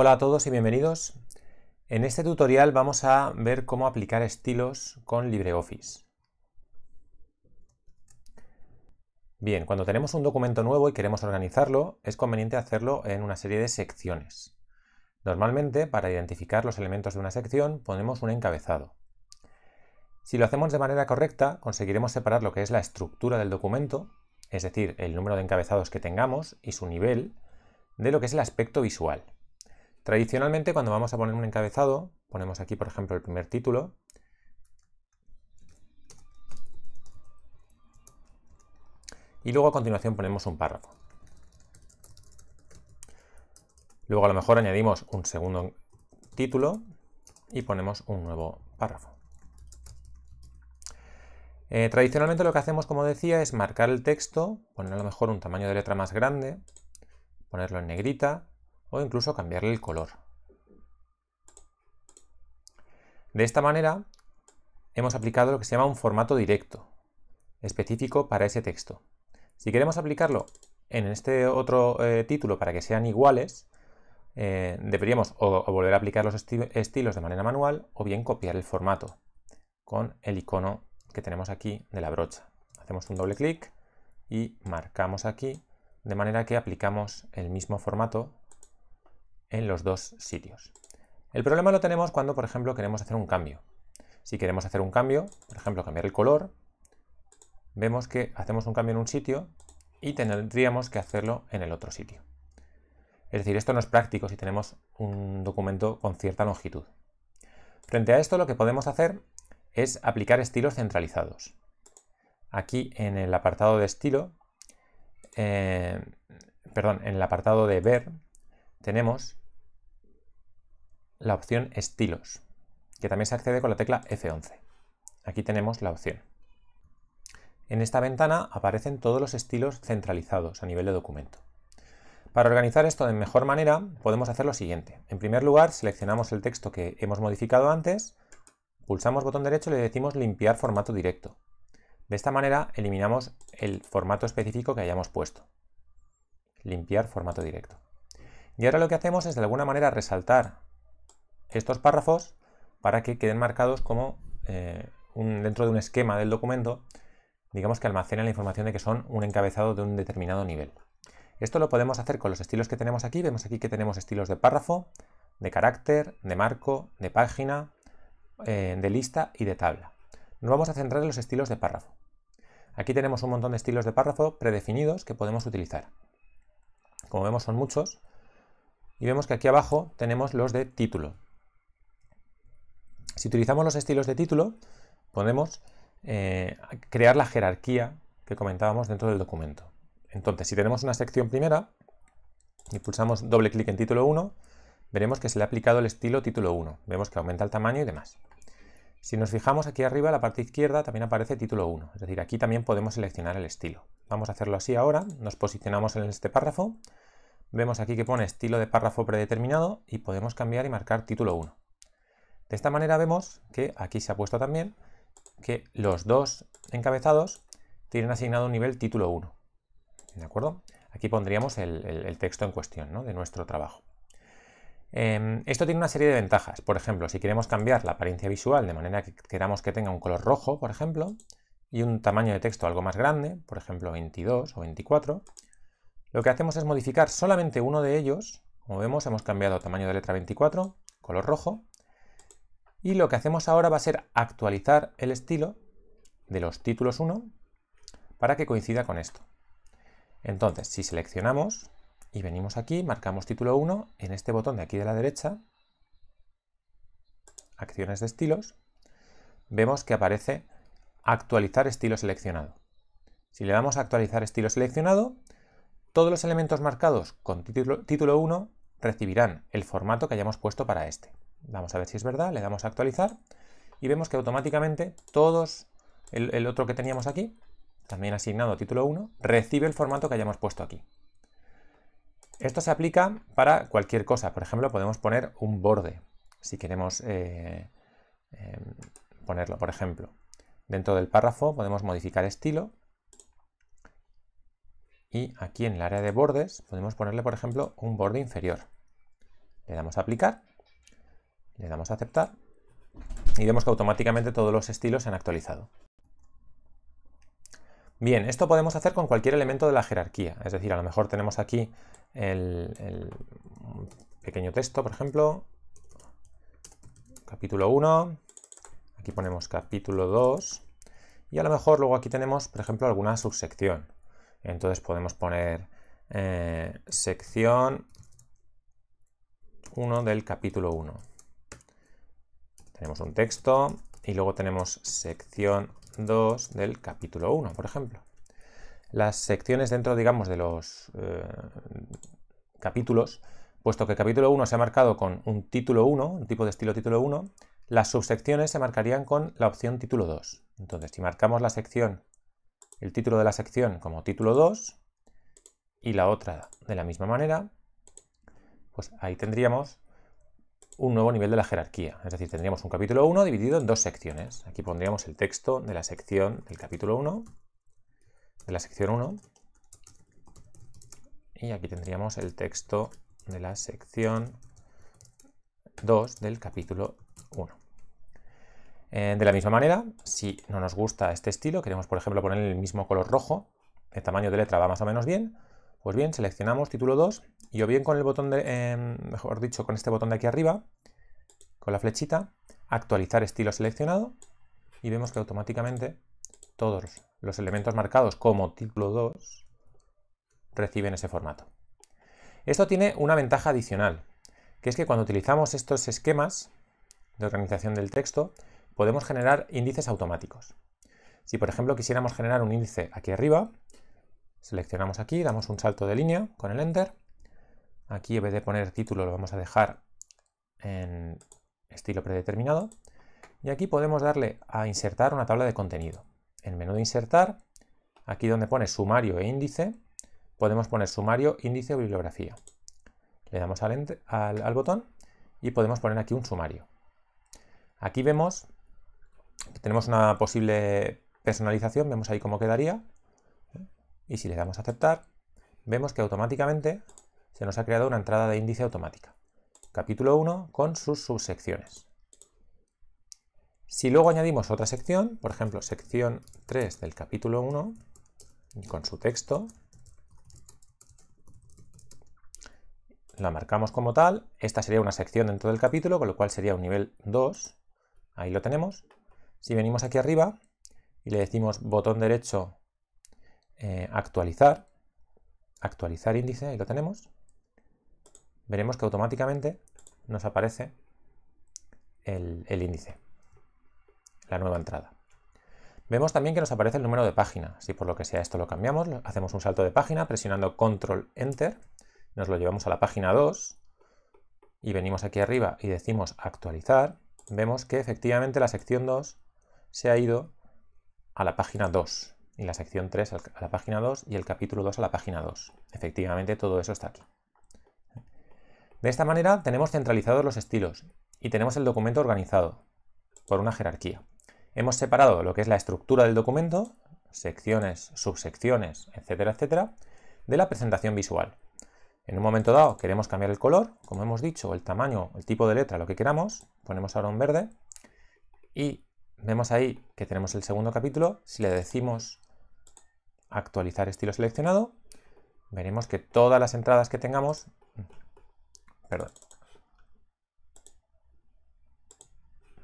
Hola a todos y bienvenidos. En este tutorial vamos a ver cómo aplicar estilos con LibreOffice. Bien, cuando tenemos un documento nuevo y queremos organizarlo, es conveniente hacerlo en una serie de secciones. Normalmente, para identificar los elementos de una sección, ponemos un encabezado. Si lo hacemos de manera correcta, conseguiremos separar lo que es la estructura del documento, es decir, el número de encabezados que tengamos y su nivel, de lo que es el aspecto visual. Tradicionalmente, cuando vamos a poner un encabezado, ponemos aquí, por ejemplo, el primer título. Y luego a continuación ponemos un párrafo. Luego a lo mejor añadimos un segundo título y ponemos un nuevo párrafo. Eh, tradicionalmente lo que hacemos, como decía, es marcar el texto, poner a lo mejor un tamaño de letra más grande, ponerlo en negrita o incluso cambiarle el color. De esta manera hemos aplicado lo que se llama un formato directo, específico para ese texto. Si queremos aplicarlo en este otro eh, título para que sean iguales, eh, deberíamos volver a aplicar los estilos de manera manual o bien copiar el formato con el icono que tenemos aquí de la brocha. Hacemos un doble clic y marcamos aquí de manera que aplicamos el mismo formato en los dos sitios. El problema lo tenemos cuando, por ejemplo, queremos hacer un cambio. Si queremos hacer un cambio, por ejemplo, cambiar el color, vemos que hacemos un cambio en un sitio y tendríamos que hacerlo en el otro sitio. Es decir, esto no es práctico si tenemos un documento con cierta longitud. Frente a esto lo que podemos hacer es aplicar estilos centralizados. Aquí en el apartado de estilo, eh, perdón, en el apartado de ver, tenemos la opción estilos, que también se accede con la tecla F11. Aquí tenemos la opción. En esta ventana aparecen todos los estilos centralizados a nivel de documento. Para organizar esto de mejor manera, podemos hacer lo siguiente. En primer lugar, seleccionamos el texto que hemos modificado antes, pulsamos botón derecho y le decimos limpiar formato directo. De esta manera eliminamos el formato específico que hayamos puesto. Limpiar formato directo. Y ahora lo que hacemos es de alguna manera resaltar estos párrafos para que queden marcados como eh, dentro de un esquema del documento, digamos que almacenan la información de que son un encabezado de un determinado nivel. Esto lo podemos hacer con los estilos que tenemos aquí. Vemos aquí que tenemos estilos de párrafo, de carácter, de marco, de página, eh, de lista y de tabla. Nos vamos a centrar en los estilos de párrafo. Aquí tenemos un montón de estilos de párrafo predefinidos que podemos utilizar. Como vemos son muchos. Y vemos que aquí abajo tenemos los de título. Si utilizamos los estilos de título, podemos eh, crear la jerarquía que comentábamos dentro del documento. Entonces, si tenemos una sección primera y pulsamos doble clic en título 1, veremos que se le ha aplicado el estilo título 1. Vemos que aumenta el tamaño y demás. Si nos fijamos aquí arriba, la parte izquierda, también aparece título 1. Es decir, aquí también podemos seleccionar el estilo. Vamos a hacerlo así ahora. Nos posicionamos en este párrafo. Vemos aquí que pone estilo de párrafo predeterminado y podemos cambiar y marcar título 1. De esta manera vemos que aquí se ha puesto también que los dos encabezados tienen asignado un nivel título 1. ¿De acuerdo? Aquí pondríamos el, texto en cuestión de nuestro trabajo. Em, esto tiene una serie de ventajas. Por ejemplo, si queremos cambiar la apariencia visual de manera que queramos que tenga un color rojo, por ejemplo, y un tamaño de texto algo más grande, por ejemplo 22 o 24, lo que hacemos es modificar solamente uno de ellos. Como vemos, hemos cambiado tamaño de letra 24, color rojo, y lo que hacemos ahora va a ser actualizar el estilo de los títulos 1 para que coincida con esto. Entonces, si seleccionamos y venimos aquí, marcamos título 1 en este botón de aquí de la derecha, acciones de estilos, vemos que aparece actualizar estilo seleccionado. Si le damos a actualizar estilo seleccionado, todos los elementos marcados con título, título 1 recibirán el formato que hayamos puesto para este. Vamos a ver si es verdad, le damos a actualizar y vemos que automáticamente todos, el, otro que teníamos aquí, también asignado a título 1, recibe el formato que hayamos puesto aquí. Esto se aplica para cualquier cosa. Por ejemplo, podemos poner un borde, si queremos eh, em, ponerlo. Por ejemplo, dentro del párrafo podemos modificar estilo y aquí en el área de bordes podemos ponerle, por ejemplo, un borde inferior. Le damos a aplicar le damos a aceptar y vemos que automáticamente todos los estilos se han actualizado. Bien, esto podemos hacer con cualquier elemento de la jerarquía. Es decir, a lo mejor tenemos aquí el, pequeño texto, por ejemplo, capítulo 1, aquí ponemos capítulo 2, y a lo mejor luego aquí tenemos, por ejemplo, alguna subsección. Entonces podemos poner eh, sección 1 del capítulo 1. Tenemos un texto y luego tenemos sección 2 del capítulo 1, por ejemplo. Las secciones dentro, digamos, de los eh, capítulos, puesto que el capítulo 1 se ha marcado con un título 1, un tipo de estilo título 1, las subsecciones se marcarían con la opción título 2. Entonces, si marcamos la sección, el título de la sección como título 2 y la otra de la misma manera, pues ahí tendríamos un nuevo nivel de la jerarquía. Es decir, tendríamos un capítulo 1 dividido en dos secciones. Aquí pondríamos el texto de la sección del capítulo 1, de la sección 1, y aquí tendríamos el texto de la sección 2 del capítulo 1. Eh, de la misma manera, si no nos gusta este estilo, queremos por ejemplo poner el mismo color rojo, el tamaño de letra va más o menos bien, pues bien, seleccionamos título 2 y o bien con el botón de, em, mejor dicho, con este botón de aquí arriba, con la flechita, actualizar estilo seleccionado y vemos que automáticamente todos los elementos marcados como título 2 reciben ese formato. Esto tiene una ventaja adicional, que es que cuando utilizamos estos esquemas de organización del texto, podemos generar índices automáticos. Si por ejemplo quisiéramos generar un índice aquí arriba, Seleccionamos aquí, damos un salto de línea con el Enter. Aquí en vez de poner título lo vamos a dejar en estilo predeterminado. Y aquí podemos darle a insertar una tabla de contenido. En el menú de insertar, aquí donde pone sumario e índice, podemos poner sumario, índice o bibliografía. Le damos al, al botón y podemos poner aquí un sumario. Aquí vemos que tenemos una posible personalización, vemos ahí cómo quedaría. Y si le damos a aceptar, vemos que automáticamente se nos ha creado una entrada de índice automática. Capítulo 1 con sus subsecciones. Si luego añadimos otra sección, por ejemplo, sección 3 del capítulo 1, con su texto, la marcamos como tal, esta sería una sección dentro del capítulo, con lo cual sería un nivel 2, ahí lo tenemos. Si venimos aquí arriba y le decimos botón derecho eh, actualizar, actualizar índice, ahí lo tenemos, veremos que automáticamente nos aparece el, el índice, la nueva entrada. Vemos también que nos aparece el número de página. Si por lo que sea esto lo cambiamos, hacemos un salto de página presionando Control Enter, nos lo llevamos a la página 2 y venimos aquí arriba y decimos actualizar, vemos que efectivamente la sección 2 se ha ido a la página 2 y la sección 3 a la página 2 y el capítulo 2 a la página 2. Efectivamente, todo eso está aquí. De esta manera tenemos centralizados los estilos y tenemos el documento organizado por una jerarquía. Hemos separado lo que es la estructura del documento, secciones, subsecciones, etcétera, etcétera, de la presentación visual. En un momento dado queremos cambiar el color, como hemos dicho, el tamaño, el tipo de letra, lo que queramos, ponemos ahora un verde y vemos ahí que tenemos el segundo capítulo, si le decimos actualizar estilo seleccionado, veremos que todas las entradas que tengamos, perdón,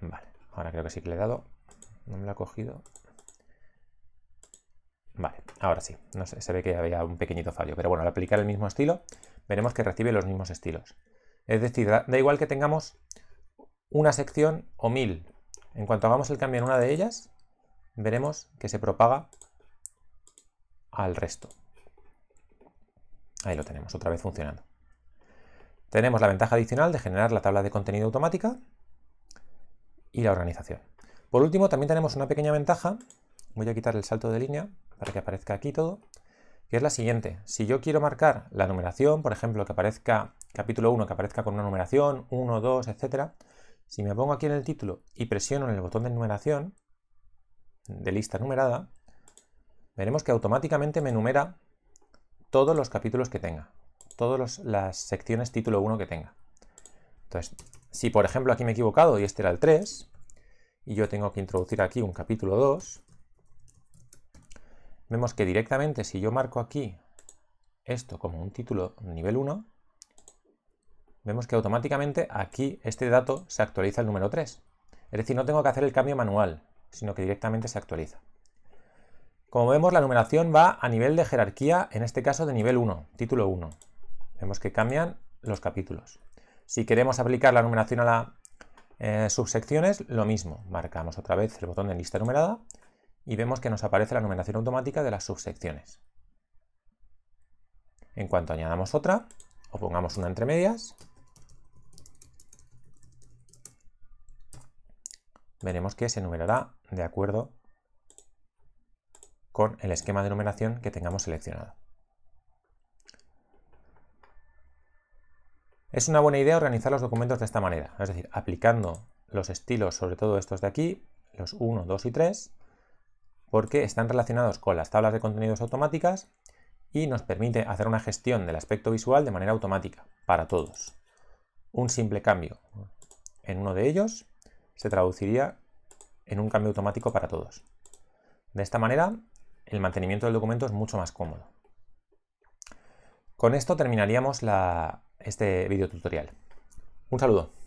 vale, ahora creo que sí que le he dado, no me lo ha cogido, vale, ahora sí, no sé, se ve que había un pequeñito fallo, pero bueno, al aplicar el mismo estilo, veremos que recibe los mismos estilos. Es decir, da, da igual que tengamos una sección o mil. En cuanto hagamos el cambio en una de ellas, veremos que se propaga al resto. Ahí lo tenemos, otra vez funcionando. Tenemos la ventaja adicional de generar la tabla de contenido automática y la organización. Por último, también tenemos una pequeña ventaja. Voy a quitar el salto de línea para que aparezca aquí todo, que es la siguiente. Si yo quiero marcar la numeración, por ejemplo, que aparezca capítulo 1, que aparezca con una numeración, 1, 2, etcétera, si me pongo aquí en el título y presiono en el botón de numeración, de lista numerada, veremos que automáticamente me enumera todos los capítulos que tenga, todas las secciones título 1 que tenga. Entonces, si por ejemplo aquí me he equivocado y este era el 3, y yo tengo que introducir aquí un capítulo 2, vemos que directamente si yo marco aquí esto como un título nivel 1, vemos que automáticamente aquí este dato se actualiza el número 3. Es decir, no tengo que hacer el cambio manual, sino que directamente se actualiza. Como vemos, la numeración va a nivel de jerarquía, en este caso de nivel 1, título 1. Vemos que cambian los capítulos. Si queremos aplicar la numeración a las eh, subsecciones, lo mismo. Marcamos otra vez el botón de lista numerada y vemos que nos aparece la numeración automática de las subsecciones. En cuanto añadamos otra, o pongamos una entre medias, veremos que se numerará de acuerdo con el esquema de numeración que tengamos seleccionado. Es una buena idea organizar los documentos de esta manera, es decir, aplicando los estilos, sobre todo estos de aquí, los 1, 2 y 3, porque están relacionados con las tablas de contenidos automáticas y nos permite hacer una gestión del aspecto visual de manera automática para todos. Un simple cambio en uno de ellos se traduciría en un cambio automático para todos. De esta manera el mantenimiento del documento es mucho más cómodo. Con esto terminaríamos la, este tutorial. Un saludo.